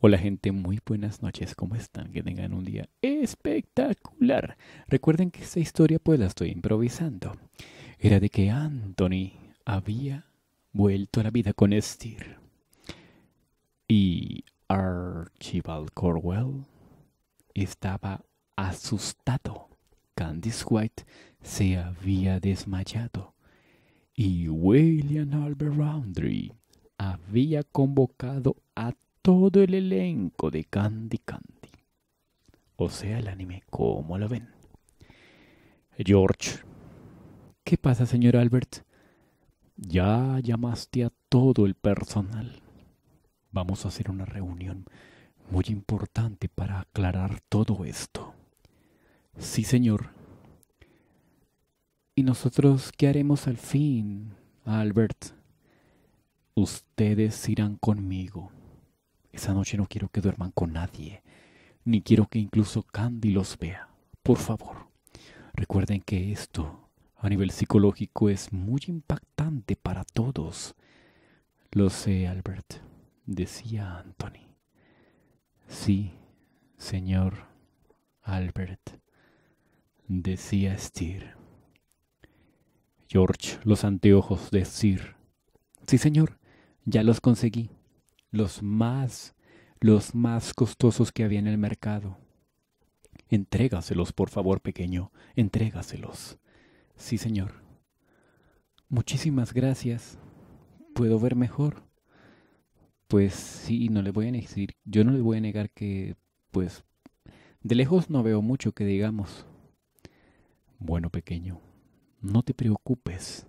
Hola gente, muy buenas noches, ¿cómo están? Que tengan un día espectacular. Recuerden que esta historia pues la estoy improvisando. Era de que Anthony había vuelto a la vida con Estir. Y Archibald Corwell estaba asustado. Candice White se había desmayado. Y William Albert Roundry había convocado a todo el elenco de Candy Candy. O sea, el anime, Como lo ven? George. ¿Qué pasa, señor Albert? Ya llamaste a todo el personal. Vamos a hacer una reunión muy importante para aclarar todo esto. Sí, señor. ¿Y nosotros qué haremos al fin, Albert? Ustedes irán conmigo. Esa noche no quiero que duerman con nadie, ni quiero que incluso Candy los vea. Por favor, recuerden que esto a nivel psicológico es muy impactante para todos. Lo sé, Albert, decía Anthony. Sí, señor Albert, decía Stir. George, los anteojos de Sir. Sí, señor, ya los conseguí los más, los más costosos que había en el mercado. Entrégaselos, por favor, pequeño, entrégaselos. Sí, señor. Muchísimas gracias. ¿Puedo ver mejor? Pues sí, no le voy a decir, yo no le voy a negar que, pues, de lejos no veo mucho que digamos. Bueno, pequeño, no te preocupes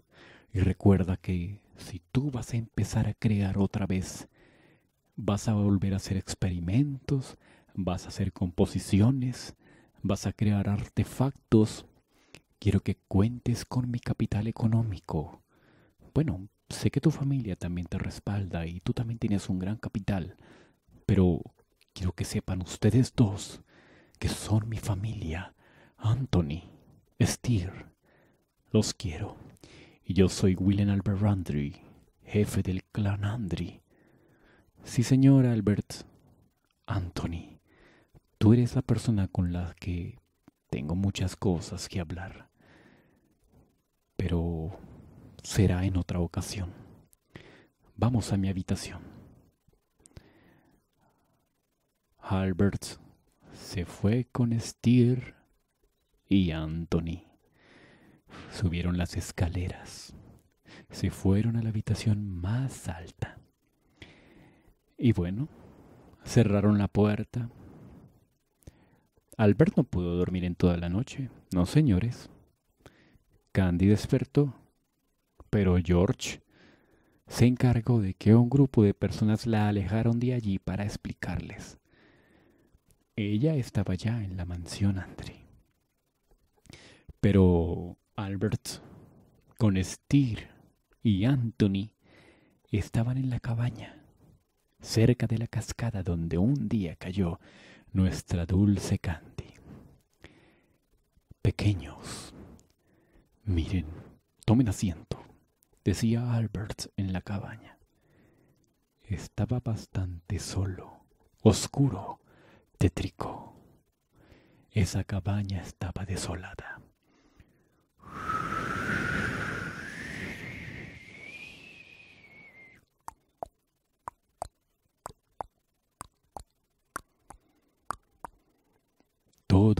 y recuerda que si tú vas a empezar a crear otra vez, vas a volver a hacer experimentos, vas a hacer composiciones, vas a crear artefactos. Quiero que cuentes con mi capital económico. Bueno, sé que tu familia también te respalda y tú también tienes un gran capital, pero quiero que sepan ustedes dos que son mi familia, Anthony, Steer. Los quiero. Y yo soy William Albert jefe del clan Andry. Sí, señor Albert. Anthony, tú eres la persona con la que tengo muchas cosas que hablar. Pero será en otra ocasión. Vamos a mi habitación. Albert se fue con Steer y Anthony. Subieron las escaleras. Se fueron a la habitación más alta. Y bueno, cerraron la puerta. Albert no pudo dormir en toda la noche. No, señores. Candy despertó, pero George se encargó de que un grupo de personas la alejaron de allí para explicarles. Ella estaba ya en la mansión Andre. Pero Albert, con Steer y Anthony, estaban en la cabaña cerca de la cascada donde un día cayó nuestra dulce Candy. Pequeños, miren, tomen asiento, decía Albert en la cabaña. Estaba bastante solo, oscuro, tétrico. Esa cabaña estaba desolada.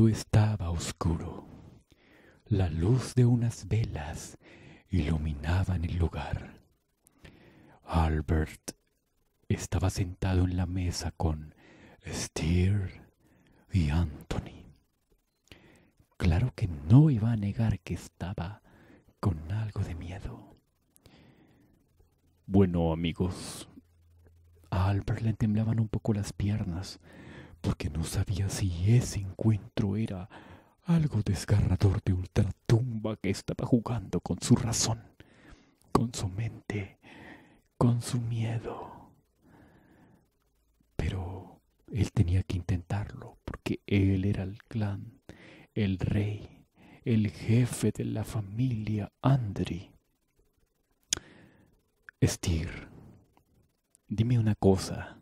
estaba oscuro. La luz de unas velas iluminaban el lugar. Albert estaba sentado en la mesa con Steer y Anthony. Claro que no iba a negar que estaba con algo de miedo. Bueno, amigos, a Albert le temblaban un poco las piernas porque no sabía si ese encuentro era algo desgarrador de ultratumba que estaba jugando con su razón, con su mente, con su miedo. Pero él tenía que intentarlo, porque él era el clan, el rey, el jefe de la familia Andri. Stir, dime una cosa.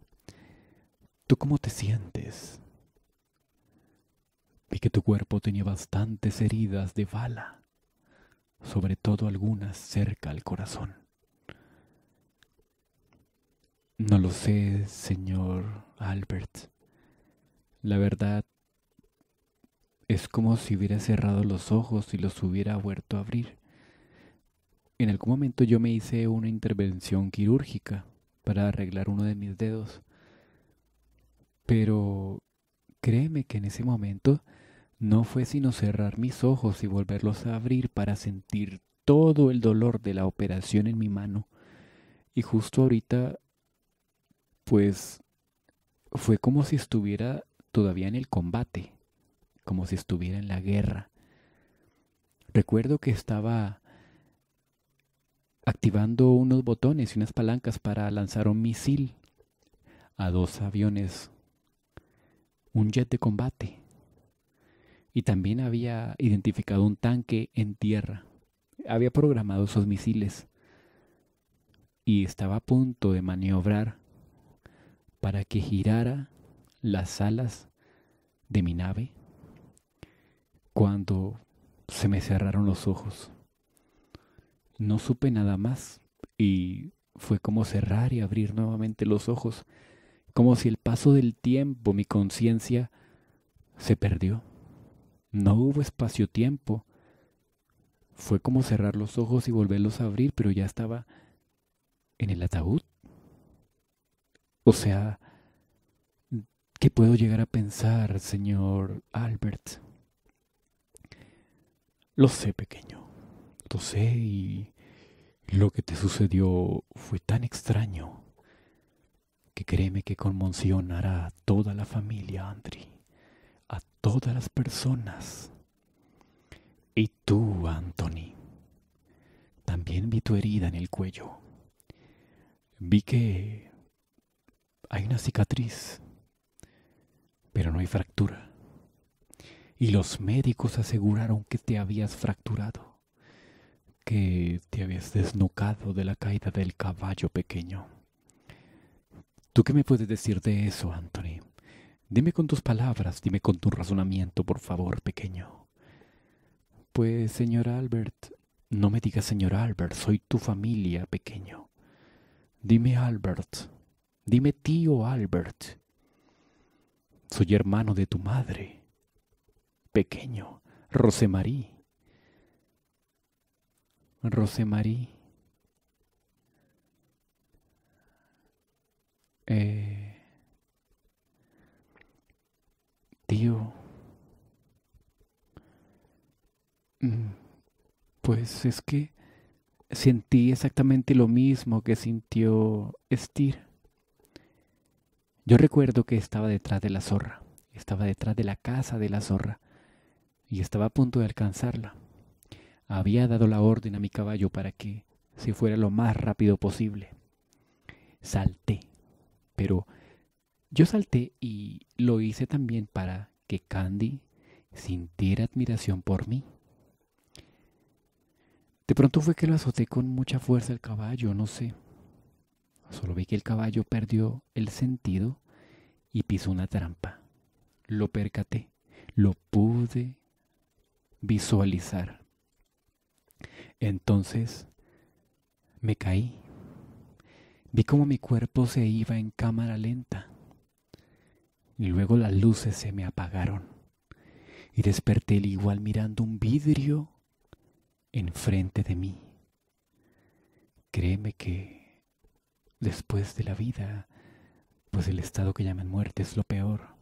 ¿Tú cómo te sientes? Vi que tu cuerpo tenía bastantes heridas de bala, sobre todo algunas cerca al corazón. No lo sé, señor Albert. La verdad es como si hubiera cerrado los ojos y los hubiera vuelto a abrir. En algún momento yo me hice una intervención quirúrgica para arreglar uno de mis dedos. Pero créeme que en ese momento no fue sino cerrar mis ojos y volverlos a abrir para sentir todo el dolor de la operación en mi mano. Y justo ahorita, pues, fue como si estuviera todavía en el combate, como si estuviera en la guerra. Recuerdo que estaba activando unos botones y unas palancas para lanzar un misil a dos aviones un jet de combate y también había identificado un tanque en tierra. Había programado esos misiles y estaba a punto de maniobrar para que girara las alas de mi nave cuando se me cerraron los ojos. No supe nada más y fue como cerrar y abrir nuevamente los ojos como si el paso del tiempo, mi conciencia, se perdió. No hubo espacio-tiempo. Fue como cerrar los ojos y volverlos a abrir, pero ya estaba en el ataúd. O sea, ¿qué puedo llegar a pensar, señor Albert? Lo sé, pequeño. Lo sé y lo que te sucedió fue tan extraño que créeme que conmocionará a toda la familia, Andri, a todas las personas. Y tú, Anthony, también vi tu herida en el cuello. Vi que hay una cicatriz, pero no hay fractura. Y los médicos aseguraron que te habías fracturado, que te habías desnucado de la caída del caballo pequeño. ¿Tú qué me puedes decir de eso, Anthony? Dime con tus palabras, dime con tu razonamiento, por favor, pequeño. Pues, señor Albert, no me digas señor Albert, soy tu familia, pequeño. Dime Albert, dime tío Albert. Soy hermano de tu madre, pequeño, Rosemarie. Rosemarie. Eh, tío. Mm, pues es que sentí exactamente lo mismo que sintió Estir Yo recuerdo que estaba detrás de la zorra, estaba detrás de la casa de la zorra y estaba a punto de alcanzarla. Había dado la orden a mi caballo para que se fuera lo más rápido posible. Salté pero yo salté y lo hice también para que Candy sintiera admiración por mí. De pronto fue que lo azoté con mucha fuerza el caballo, no sé. Solo vi que el caballo perdió el sentido y pisó una trampa. Lo percaté, lo pude visualizar. Entonces me caí Vi cómo mi cuerpo se iba en cámara lenta y luego las luces se me apagaron y desperté el igual mirando un vidrio enfrente de mí. Créeme que después de la vida, pues el estado que llaman muerte es lo peor.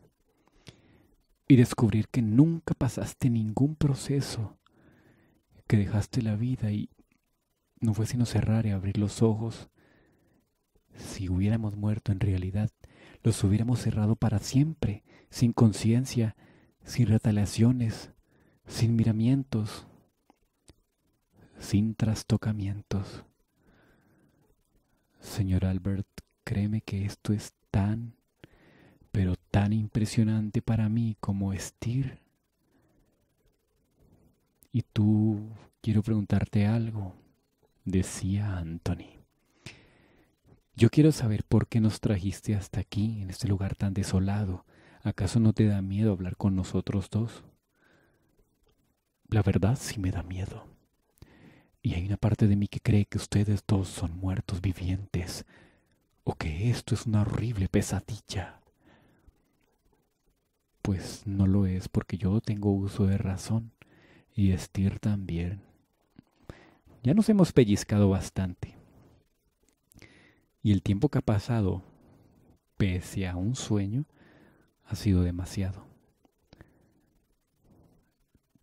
Y descubrir que nunca pasaste ningún proceso, que dejaste la vida y no fue sino cerrar y abrir los ojos si hubiéramos muerto en realidad, los hubiéramos cerrado para siempre, sin conciencia, sin retaliaciones, sin miramientos, sin trastocamientos. Señor Albert, créeme que esto es tan, pero tan impresionante para mí como estir. Y tú quiero preguntarte algo, decía Anthony. Yo quiero saber por qué nos trajiste hasta aquí, en este lugar tan desolado. ¿Acaso no te da miedo hablar con nosotros dos? La verdad sí me da miedo. Y hay una parte de mí que cree que ustedes dos son muertos vivientes, o que esto es una horrible pesadilla. Pues no lo es porque yo tengo uso de razón y estir también. Ya nos hemos pellizcado bastante. Y el tiempo que ha pasado, pese a un sueño, ha sido demasiado.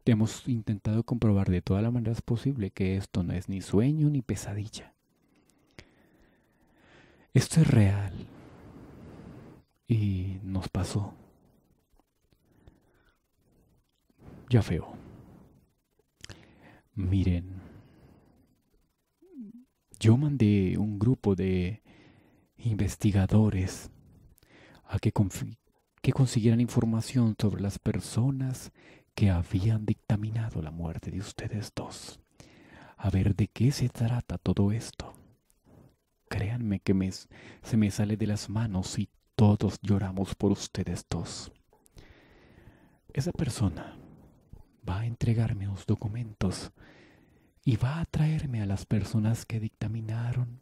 Hemos intentado comprobar de todas las maneras posible que esto no es ni sueño ni pesadilla. Esto es real. Y nos pasó. Ya feo. Miren, yo mandé un grupo de investigadores a que, consiguieran información sobre las personas que habían dictaminado la muerte de ustedes dos. A ver de qué se trata todo esto. Créanme que se me sale de las manos y todos lloramos por ustedes dos. Esa persona va a entregarme los documentos y va a traerme a las personas que dictaminaron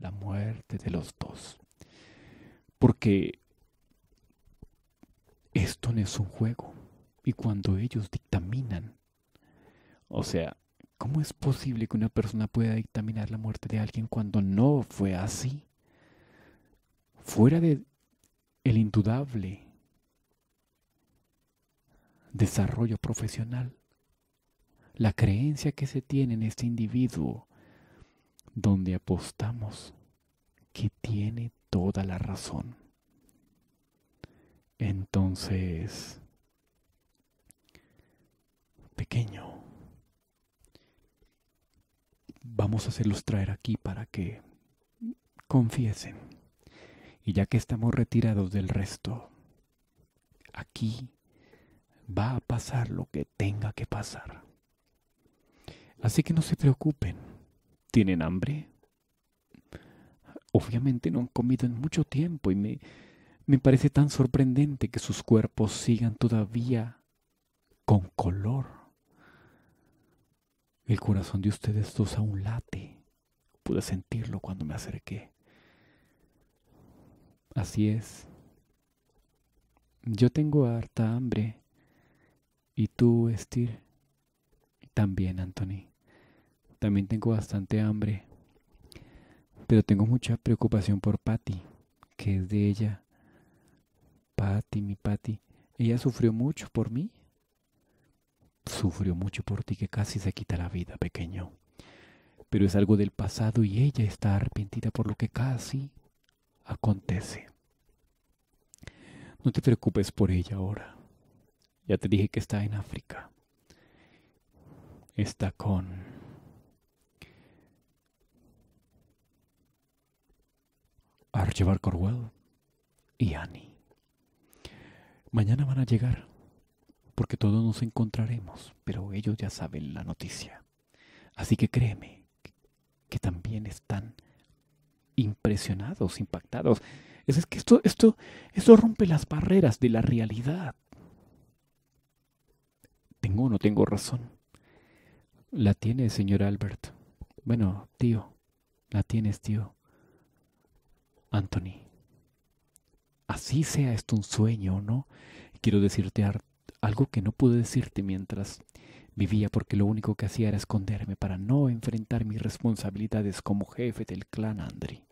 la muerte de los dos. Porque esto no es un juego. Y cuando ellos dictaminan, o sea, ¿cómo es posible que una persona pueda dictaminar la muerte de alguien cuando no fue así? Fuera de el indudable desarrollo profesional, la creencia que se tiene en este individuo donde apostamos que tiene toda la razón. Entonces, pequeño, vamos a hacerlos traer aquí para que confiesen. Y ya que estamos retirados del resto, aquí va a pasar lo que tenga que pasar. Así que no se preocupen ¿Tienen hambre? Obviamente no han comido en mucho tiempo y me, parece tan sorprendente que sus cuerpos sigan todavía con color. El corazón de ustedes dos aún late. Pude sentirlo cuando me acerqué. Así es. Yo tengo harta hambre. Y tú, Estir. También, Anthony. También tengo bastante hambre. Pero tengo mucha preocupación por Patty, que es de ella. Patty, mi Patty. Ella sufrió mucho por mí. Sufrió mucho por ti que casi se quita la vida, pequeño. Pero es algo del pasado y ella está arrepentida por lo que casi acontece. No te preocupes por ella ahora. Ya te dije que está en África. Está con llevar Corwell y Annie. Mañana van a llegar, porque todos nos encontraremos, pero ellos ya saben la noticia. Así que créeme que también están impresionados, impactados. Es, es que esto, esto, esto rompe las barreras de la realidad. ¿Tengo o no tengo razón? La tiene, señor Albert. Bueno, tío, la tienes, tío. Anthony, así sea esto un sueño o no, quiero decirte algo que no pude decirte mientras vivía porque lo único que hacía era esconderme para no enfrentar mis responsabilidades como jefe del clan Andri.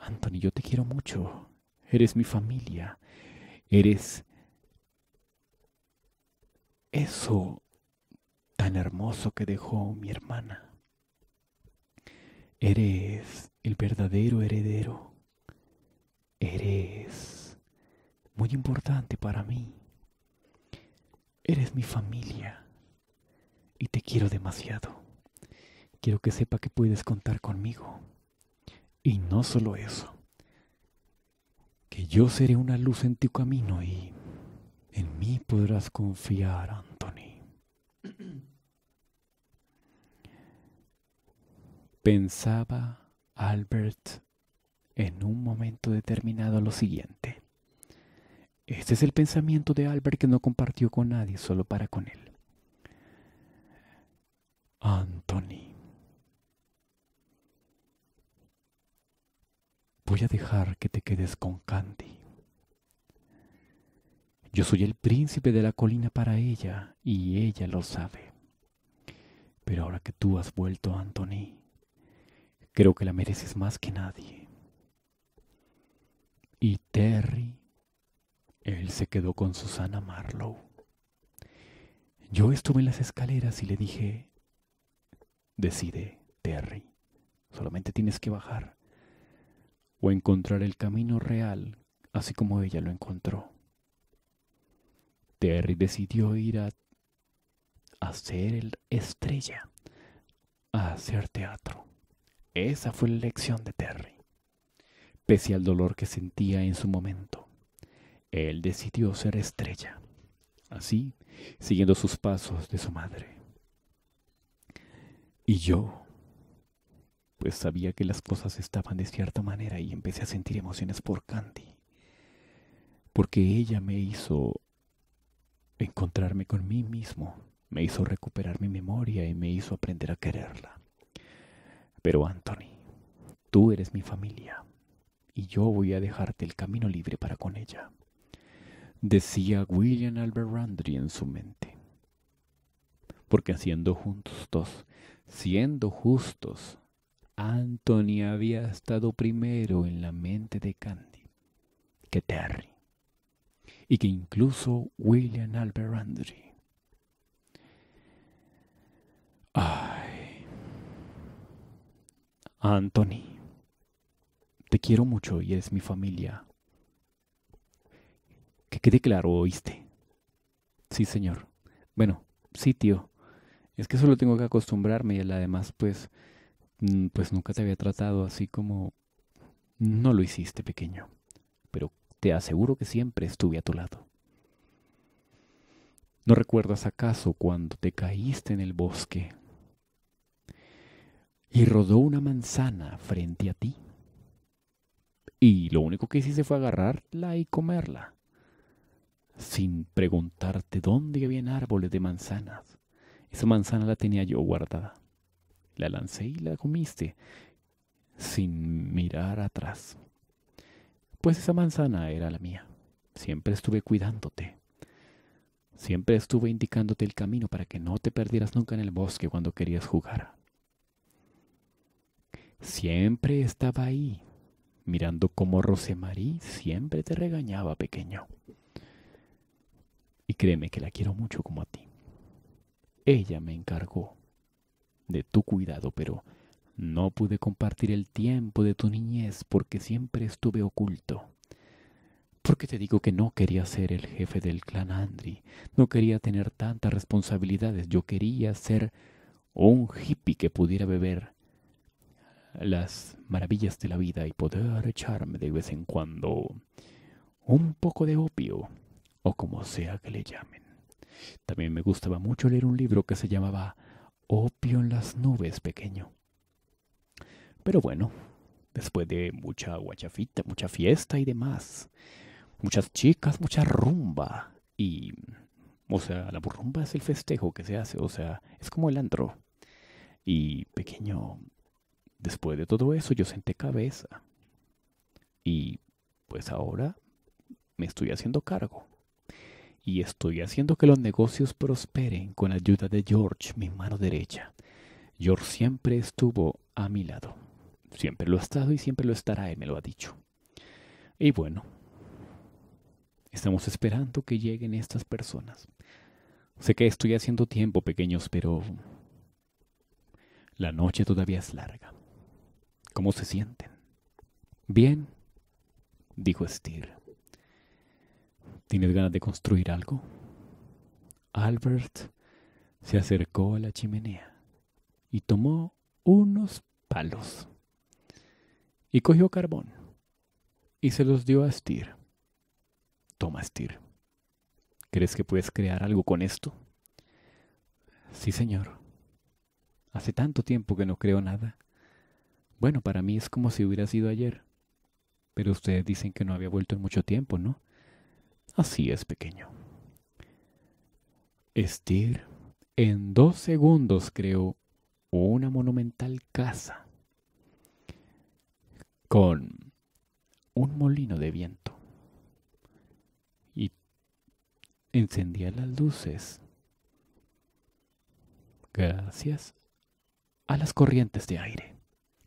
Anthony, yo te quiero mucho. Eres mi familia. Eres eso tan hermoso que dejó mi hermana. Eres el verdadero heredero. Eres muy importante para mí. Eres mi familia y te quiero demasiado. Quiero que sepa que puedes contar conmigo. Y no solo eso, que yo seré una luz en tu camino y en mí podrás confiar, Anthony. Pensaba Albert en un momento determinado lo siguiente. Este es el pensamiento de Albert que no compartió con nadie, solo para con él. Anthony. Voy a dejar que te quedes con Candy. Yo soy el príncipe de la colina para ella y ella lo sabe. Pero ahora que tú has vuelto, Anthony, Creo que la mereces más que nadie. Y Terry, él se quedó con Susana Marlowe. Yo estuve en las escaleras y le dije, decide, Terry, solamente tienes que bajar o encontrar el camino real, así como ella lo encontró. Terry decidió ir a hacer el estrella, a hacer teatro. Esa fue la lección de Terry. Pese al dolor que sentía en su momento, él decidió ser estrella, así siguiendo sus pasos de su madre. Y yo, pues sabía que las cosas estaban de cierta manera y empecé a sentir emociones por Candy, porque ella me hizo encontrarme con mí mismo, me hizo recuperar mi memoria y me hizo aprender a quererla. Pero Anthony, tú eres mi familia y yo voy a dejarte el camino libre para con ella, decía William Albert en su mente. Porque siendo justos, siendo justos, Anthony había estado primero en la mente de Candy que Terry, y que incluso William Albert Ay, a Anthony. Te quiero mucho y eres mi familia. Que quede claro, ¿oíste? Sí, señor. Bueno, sí, tío. Es que solo tengo que acostumbrarme y además, pues, mm, pues nunca te había tratado así como... No lo hiciste, pequeño. Pero te aseguro que siempre estuve a tu lado. ¿No recuerdas acaso cuando te caíste en el bosque y rodó una manzana frente a ti. Y lo único que hiciste fue agarrarla y comerla, sin preguntarte dónde habían árboles de manzanas. Esa manzana la tenía yo guardada. La lancé y la comiste, sin mirar atrás. Pues esa manzana era la mía. Siempre estuve cuidándote. Siempre estuve indicándote el camino para que no te perdieras nunca en el bosque cuando querías jugar siempre estaba ahí, mirando cómo Rosemary siempre te regañaba, pequeño. Y créeme que la quiero mucho como a ti. Ella me encargó de tu cuidado, pero no pude compartir el tiempo de tu niñez porque siempre estuve oculto. Porque te digo que no quería ser el jefe del clan Andri, no quería tener tantas responsabilidades, yo quería ser un hippie que pudiera beber las maravillas de la vida y poder echarme de vez en cuando un poco de opio o como sea que le llamen. También me gustaba mucho leer un libro que se llamaba Opio en las nubes pequeño. Pero bueno, después de mucha guachafita, mucha fiesta y demás, muchas chicas, mucha rumba y... O sea, la burrumba es el festejo que se hace, o sea, es como el antro. Y pequeño, Después de todo eso yo senté cabeza y pues ahora me estoy haciendo cargo y estoy haciendo que los negocios prosperen con ayuda de George, mi mano derecha. George siempre estuvo a mi lado. Siempre lo ha estado y siempre lo estará, y me lo ha dicho. Y bueno, estamos esperando que lleguen estas personas. Sé que estoy haciendo tiempo, pequeños, pero la noche todavía es larga. ¿Cómo se sienten? Bien, dijo Stir. ¿Tienes ganas de construir algo? Albert se acercó a la chimenea y tomó unos palos y cogió carbón y se los dio a Stir. Toma, Stir. ¿Crees que puedes crear algo con esto? Sí, señor. Hace tanto tiempo que no creo nada. Bueno, para mí es como si hubiera sido ayer. Pero ustedes dicen que no había vuelto en mucho tiempo, ¿no? Así es, pequeño. Estir en dos segundos creó una monumental casa con un molino de viento y encendía las luces gracias a las corrientes de aire.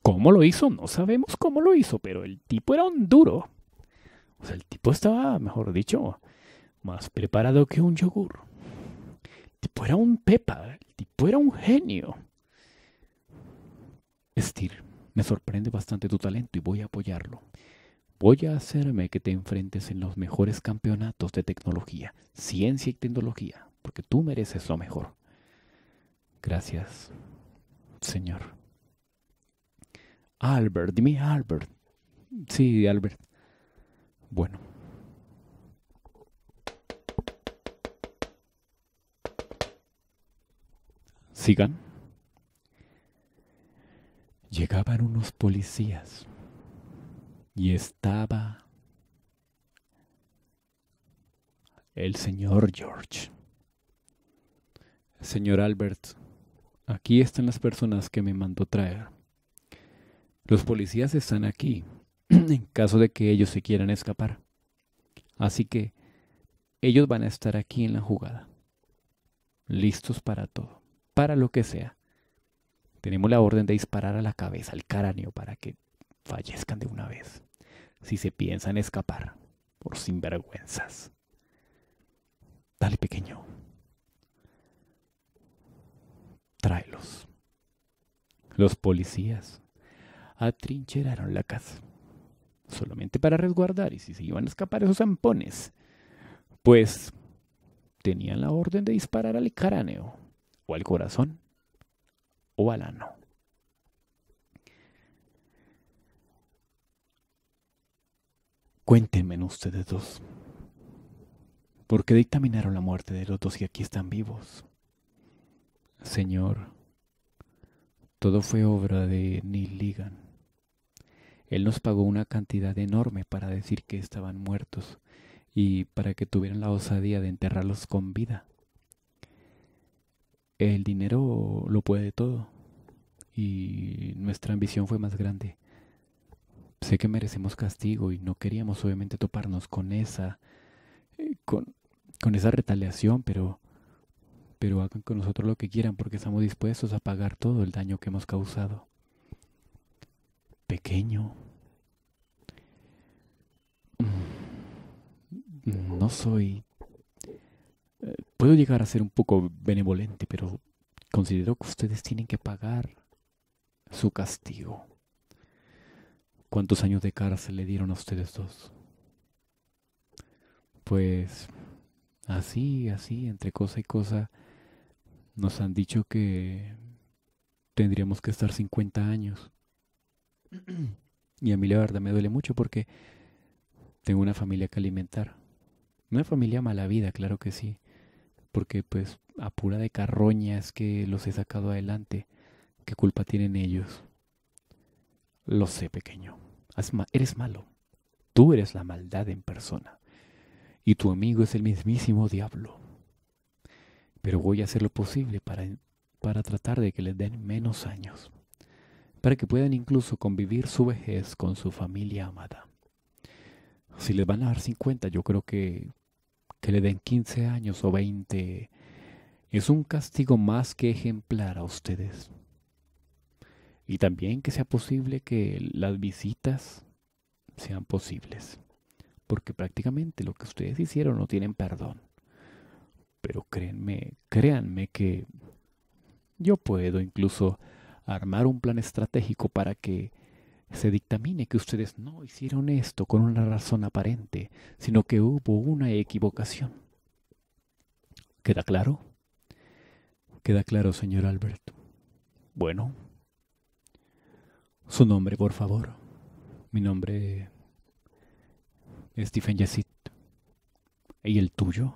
¿Cómo lo hizo? No sabemos cómo lo hizo, pero el tipo era un duro. O sea, el tipo estaba, mejor dicho, más preparado que un yogur. El tipo era un pepa, el tipo era un genio. Estir, me sorprende bastante tu talento y voy a apoyarlo. Voy a hacerme que te enfrentes en los mejores campeonatos de tecnología, ciencia y tecnología, porque tú mereces lo mejor. Gracias, Señor. Albert, dime Albert. Sí, Albert. Bueno. Sigan. Llegaban unos policías y estaba el señor George. Señor Albert, aquí están las personas que me mandó traer. Los policías están aquí en caso de que ellos se quieran escapar. Así que ellos van a estar aquí en la jugada, listos para todo, para lo que sea. Tenemos la orden de disparar a la cabeza, al cráneo, para que fallezcan de una vez, si se piensan escapar, por sinvergüenzas. Dale, pequeño. Tráelos. Los policías atrincheraron la casa, solamente para resguardar y si se iban a escapar esos zampones, pues tenían la orden de disparar al cráneo, o al corazón, o al ano. Cuéntenme ustedes dos, ¿por qué dictaminaron la muerte de los dos y aquí están vivos? Señor, todo fue obra de Neil él nos pagó una cantidad enorme para decir que estaban muertos y para que tuvieran la osadía de enterrarlos con vida. El dinero lo puede todo y nuestra ambición fue más grande. Sé que merecemos castigo y no queríamos obviamente toparnos con esa eh, con, con esa retaliación, pero pero hagan con nosotros lo que quieran porque estamos dispuestos a pagar todo el daño que hemos causado. Pequeño, Mm, no soy... Eh, puedo llegar a ser un poco benevolente, pero considero que ustedes tienen que pagar su castigo. ¿Cuántos años de cárcel le dieron a ustedes dos? Pues así, así, entre cosa y cosa, nos han dicho que tendríamos que estar 50 años. Y a mí la verdad me duele mucho porque tengo una familia que alimentar. Una familia mala vida, claro que sí, porque pues a pura de carroñas que los he sacado adelante. ¿Qué culpa tienen ellos? Lo sé, pequeño. eres malo. Tú eres la maldad en persona. Y tu amigo es el mismísimo diablo. Pero voy a hacer lo posible para, para tratar de que les den menos años. Para que puedan incluso convivir su vejez con su familia amada. Si les van a dar 50, yo creo que, que le den 15 años o 20. Es un castigo más que ejemplar a ustedes. Y también que sea posible que las visitas sean posibles. Porque prácticamente lo que ustedes hicieron no tienen perdón. Pero créanme, créanme que yo puedo incluso armar un plan estratégico para que se dictamine que ustedes no hicieron esto con una razón aparente, sino que hubo una equivocación. ¿Queda claro? Queda claro, señor Alberto? Bueno. Su nombre, por favor. Mi nombre es Stephen Yassid. ¿Y el tuyo?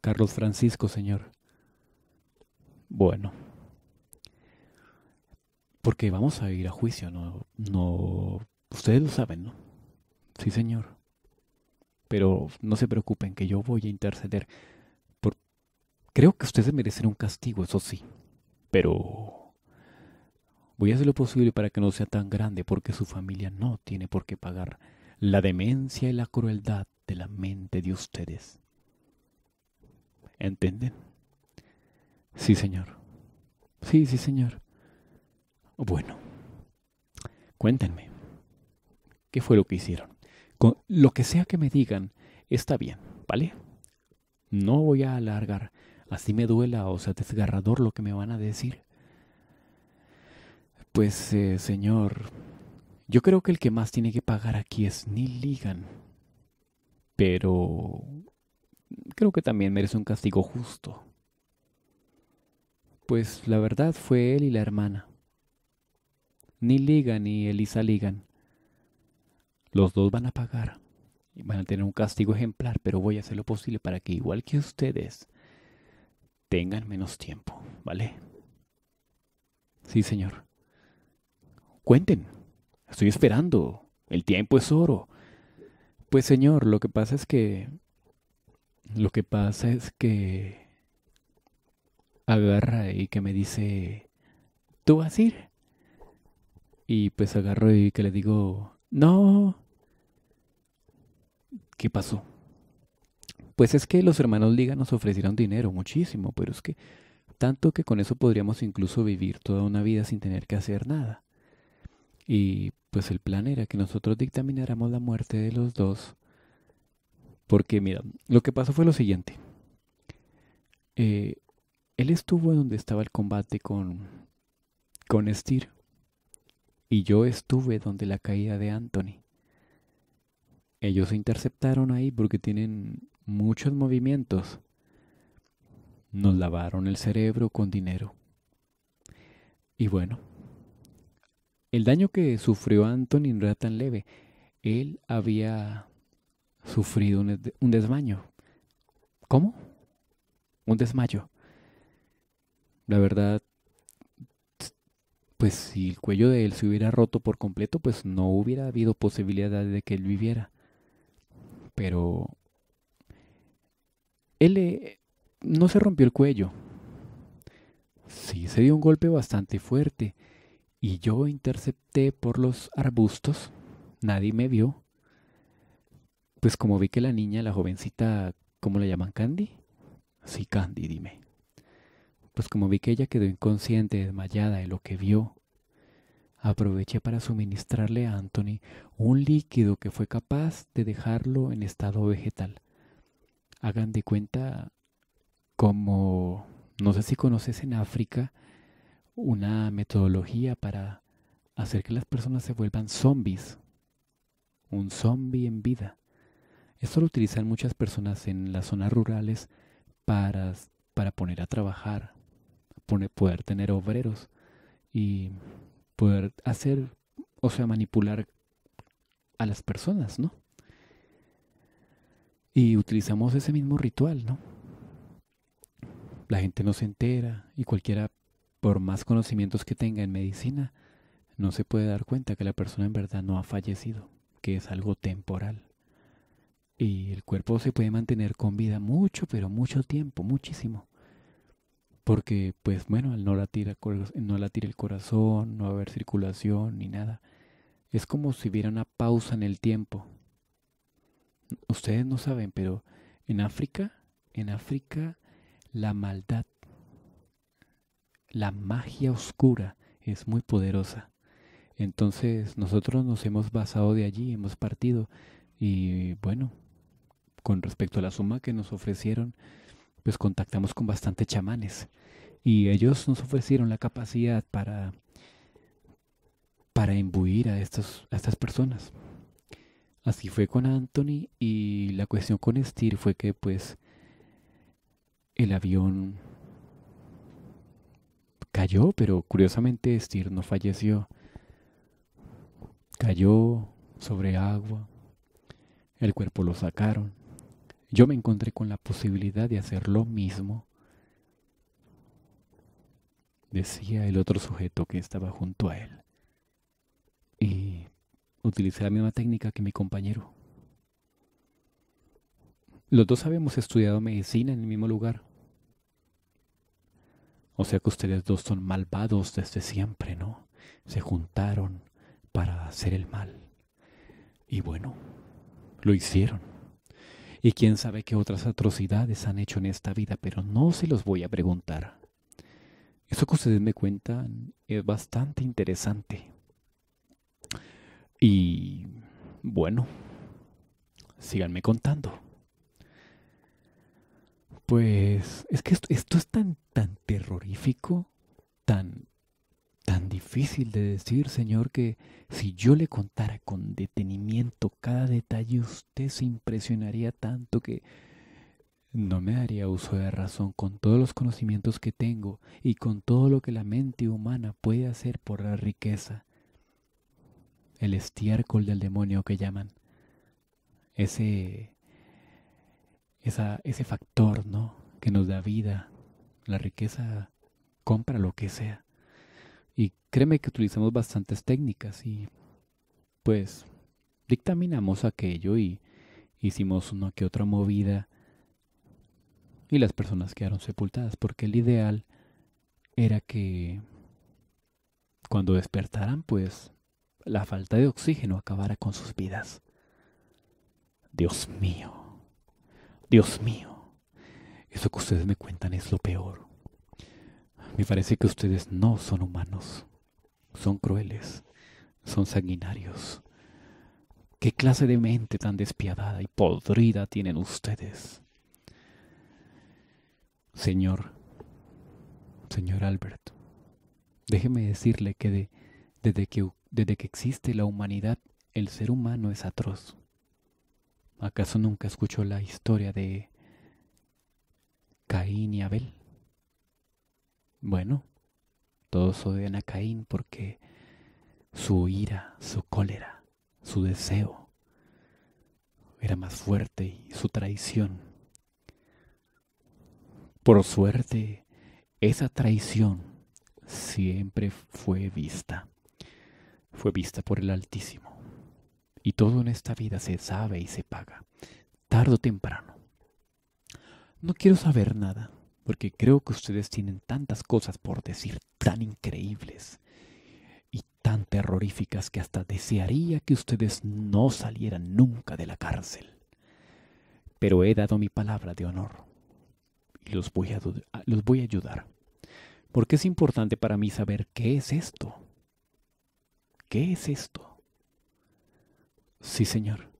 Carlos Francisco, señor. Bueno. Porque vamos a ir a juicio, no, no, ustedes lo saben, ¿no? Sí, señor. Pero no se preocupen que yo voy a interceder. Creo que ustedes merecen un castigo, eso sí. Pero voy a hacer lo posible para que no sea tan grande, porque su familia no tiene por qué pagar la demencia y la crueldad de la mente de ustedes. ¿Entienden? Sí, señor. Sí, sí, señor. Bueno, cuéntenme, ¿qué fue lo que hicieron? Con lo que sea que me digan, está bien, ¿vale? No voy a alargar, así me duela o sea desgarrador lo que me van a decir. Pues, eh, señor, yo creo que el que más tiene que pagar aquí es Neil Ligan. Pero creo que también merece un castigo justo. Pues la verdad fue él y la hermana. Ni Liga ni Elisa Ligan. Los dos van a pagar. Y van a tener un castigo ejemplar, pero voy a hacer lo posible para que, igual que ustedes, tengan menos tiempo, ¿vale? Sí, señor. Cuenten. Estoy esperando. El tiempo es oro. Pues, señor, lo que pasa es que... Lo que pasa es que... Agarra y que me dice... ¿Tú vas a ir? Y pues agarro y que le digo, no. ¿Qué pasó? Pues es que los hermanos Liga nos ofrecieron dinero, muchísimo, pero es que tanto que con eso podríamos incluso vivir toda una vida sin tener que hacer nada. Y pues el plan era que nosotros dictamináramos la muerte de los dos. Porque mira, lo que pasó fue lo siguiente. Eh, él estuvo donde estaba el combate con, con Estir y yo estuve donde la caída de Anthony. Ellos se interceptaron ahí porque tienen muchos movimientos. Nos lavaron el cerebro con dinero. Y bueno, el daño que sufrió Anthony no era tan leve. Él había sufrido un, desmayo. ¿Cómo? Un desmayo. La verdad, pues si el cuello de él se hubiera roto por completo, pues no hubiera habido posibilidad de que él viviera. Pero él eh, no se rompió el cuello. Sí, se dio un golpe bastante fuerte y yo intercepté por los arbustos. Nadie me vio. Pues como vi que la niña, la jovencita, ¿cómo la llaman? Candy. Sí, Candy, dime pues como vi que ella quedó inconsciente, desmayada de lo que vio, aproveché para suministrarle a Anthony un líquido que fue capaz de dejarlo en estado vegetal. Hagan de cuenta como, no sé si conoces en África, una metodología para hacer que las personas se vuelvan zombies. Un zombie en vida. Esto lo utilizan muchas personas en las zonas rurales para, para poner a trabajar poder tener obreros y poder hacer, o sea, manipular a las personas, ¿no? Y utilizamos ese mismo ritual, ¿no? La gente no se entera y cualquiera, por más conocimientos que tenga en medicina, no se puede dar cuenta que la persona en verdad no ha fallecido, que es algo temporal. Y el cuerpo se puede mantener con vida mucho, pero mucho tiempo, muchísimo porque pues bueno, al no latir, no el corazón, no haber circulación ni nada, es como si hubiera una pausa en el tiempo. Ustedes no saben, pero en África, en África la maldad, la magia oscura es muy poderosa. Entonces nosotros nos hemos basado de allí, hemos partido y bueno, con respecto a la suma que nos ofrecieron, pues contactamos con bastantes chamanes y ellos nos ofrecieron la capacidad para, para imbuir a, a estas personas. Así fue con Anthony y la cuestión con Steer fue que pues el avión cayó, pero curiosamente Steer no falleció. Cayó sobre agua, el cuerpo lo sacaron yo me encontré con la posibilidad de hacer lo mismo, decía el otro sujeto que estaba junto a él. Y utilicé la misma técnica que mi compañero. Los dos habíamos estudiado medicina en el mismo lugar. O sea que ustedes dos son malvados desde siempre, ¿no? Se juntaron para hacer el mal. Y bueno, lo hicieron. Y quién sabe qué otras atrocidades han hecho en esta vida, pero no se los voy a preguntar. Eso que ustedes me cuentan es bastante interesante. Y bueno, síganme contando. Pues es que esto, es tan, tan terrorífico, tan, difícil de decir, Señor, que si yo le contara con detenimiento cada detalle, usted se impresionaría tanto que no me daría uso de razón con todos los conocimientos que tengo y con todo lo que la mente humana puede hacer por la riqueza. El estiércol del demonio que llaman. Ese, ese factor, ¿no? Que nos da vida. La riqueza compra lo que sea. Y créeme que utilizamos bastantes técnicas y pues dictaminamos aquello y hicimos una que otra movida y las personas quedaron sepultadas porque el ideal era que cuando despertaran pues la falta de oxígeno acabara con sus vidas. Dios mío, Dios mío, eso que ustedes me cuentan es lo peor. Me parece que ustedes no son humanos. Son crueles. Son sanguinarios. ¿Qué clase de mente tan despiadada y podrida tienen ustedes? Señor, señor Albert, déjeme decirle que, desde que desde que existe la humanidad, el ser humano es atroz. ¿Acaso nunca escuchó la historia de Caín y Abel? Bueno, todos odian a Caín porque su ira, su cólera, su deseo era más fuerte y su traición. Por suerte, esa traición siempre fue vista. Fue vista por el Altísimo. Y todo en esta vida se sabe y se paga, tarde o temprano. No quiero saber nada porque creo que ustedes tienen tantas cosas por decir tan increíbles y tan terroríficas que hasta desearía que ustedes no salieran nunca de la cárcel. Pero he dado mi palabra de honor y los voy a, ah, los voy a ayudar, porque es importante para mí saber qué es esto. ¿Qué es esto? Sí, señor.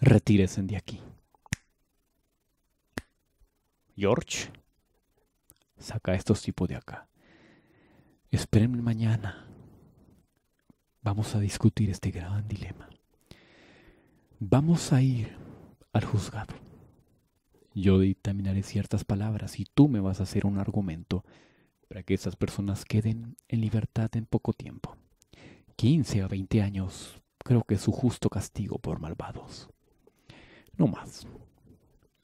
Retírese de aquí. George, saca a estos tipos de acá. Espérenme mañana. Vamos a discutir este gran dilema. Vamos a ir al juzgado. Yo dictaminaré ciertas palabras y tú me vas a hacer un argumento para que esas personas queden en libertad en poco tiempo. 15 a 20 años creo que es su justo castigo por malvados. No más.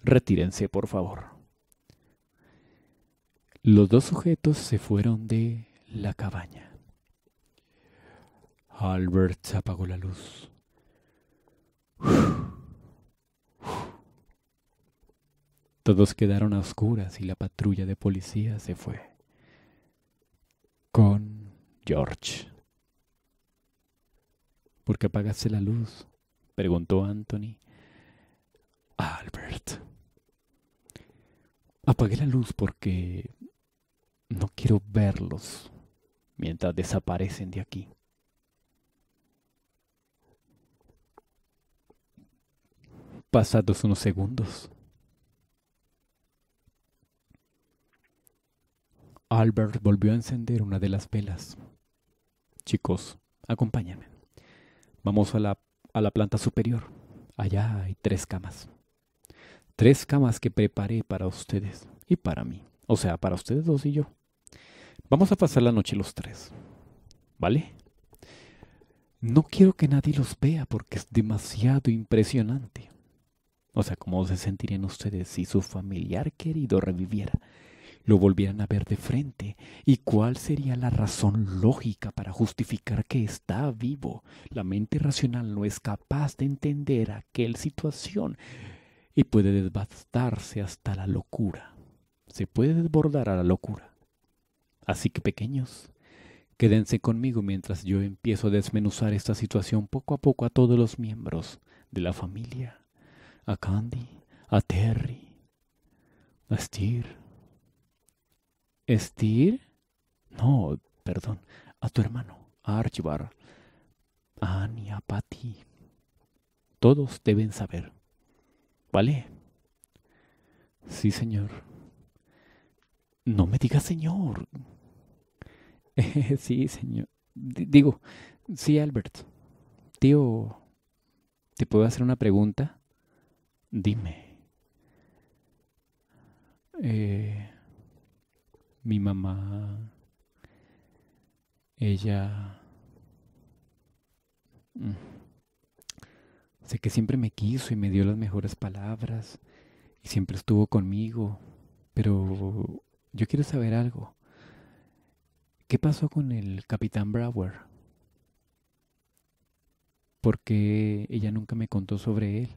Retírense, por favor. Los dos sujetos se fueron de la cabaña. Albert apagó la luz. Todos quedaron a oscuras y la patrulla de policía se fue. Con George. ¿Por qué apagaste la luz? preguntó Anthony. Albert. Apagué la luz porque no quiero verlos mientras desaparecen de aquí. Pasados unos segundos, Albert volvió a encender una de las velas. Chicos, acompáñenme. Vamos a la, a la planta superior. Allá hay tres camas. Tres camas que preparé para ustedes y para mí. O sea, para ustedes dos y yo. Vamos a pasar la noche los tres. ¿Vale? No quiero que nadie los vea porque es demasiado impresionante. O sea, ¿cómo se sentirían ustedes si su familiar querido reviviera? Lo volvieran a ver de frente. ¿Y cuál sería la razón lógica para justificar que está vivo? La mente racional no es capaz de entender aquel situación y puede desbastarse hasta la locura. Se puede desbordar a la locura. Así que pequeños, quédense conmigo mientras yo empiezo a desmenuzar esta situación poco a poco a todos los miembros de la familia, a Candy, a Terry, a Steer. Stir, No, perdón, a tu hermano, a Archibald, a Annie, a Patty. Todos deben saber. ¿Vale? Sí, señor. No me digas señor. sí, señor. digo, sí, Albert. Tío, ¿te puedo hacer una pregunta? Dime. Eh, mi mamá, ella... Mm, sé que siempre me quiso y me dio las mejores palabras y siempre estuvo conmigo, pero yo quiero saber algo. ¿Qué pasó con el capitán Brower? ¿Por qué ella nunca me contó sobre él?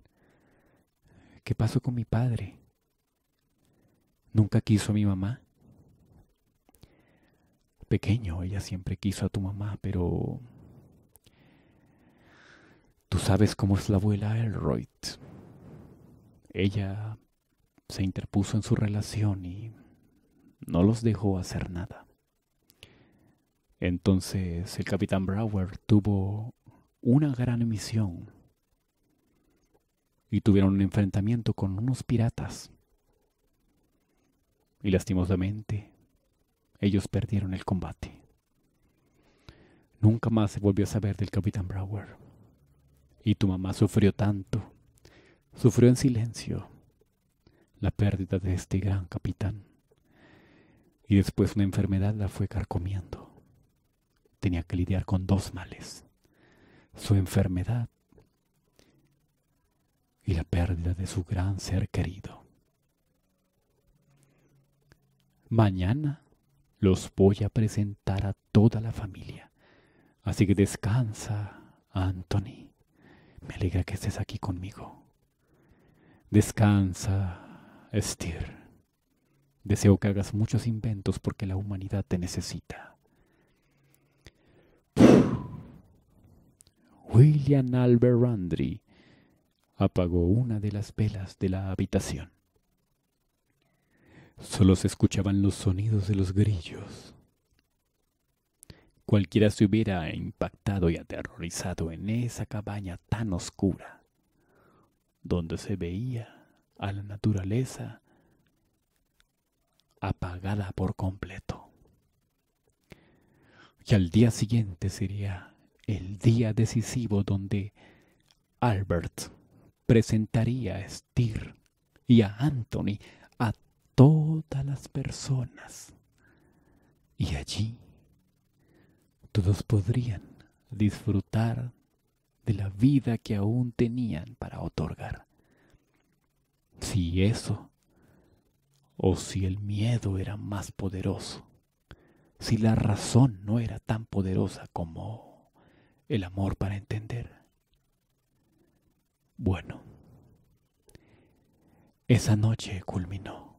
¿Qué pasó con mi padre? ¿Nunca quiso a mi mamá? Pequeño, ella siempre quiso a tu mamá, pero... Tú sabes cómo es la abuela Elroyd. Ella se interpuso en su relación y no los dejó hacer nada. Entonces el capitán Brower tuvo una gran misión y tuvieron un enfrentamiento con unos piratas. Y lastimosamente ellos perdieron el combate. Nunca más se volvió a saber del capitán Brower. Y tu mamá sufrió tanto, sufrió en silencio la pérdida de este gran capitán. Y después una enfermedad la fue carcomiendo tenía que lidiar con dos males, su enfermedad y la pérdida de su gran ser querido. Mañana los voy a presentar a toda la familia, así que descansa, Anthony. Me alegra que estés aquí conmigo. Descansa, Steer. Deseo que hagas muchos inventos porque la humanidad te necesita. William Albert Randry apagó una de las velas de la habitación. Solo se escuchaban los sonidos de los grillos. Cualquiera se hubiera impactado y aterrorizado en esa cabaña tan oscura, donde se veía a la naturaleza apagada por completo. Y al día siguiente sería el día decisivo donde Albert presentaría a Stir y a Anthony a todas las personas. Y allí todos podrían disfrutar de la vida que aún tenían para otorgar. Si eso, o si el miedo era más poderoso, si la razón no era tan poderosa como el amor para entender. Bueno, esa noche culminó.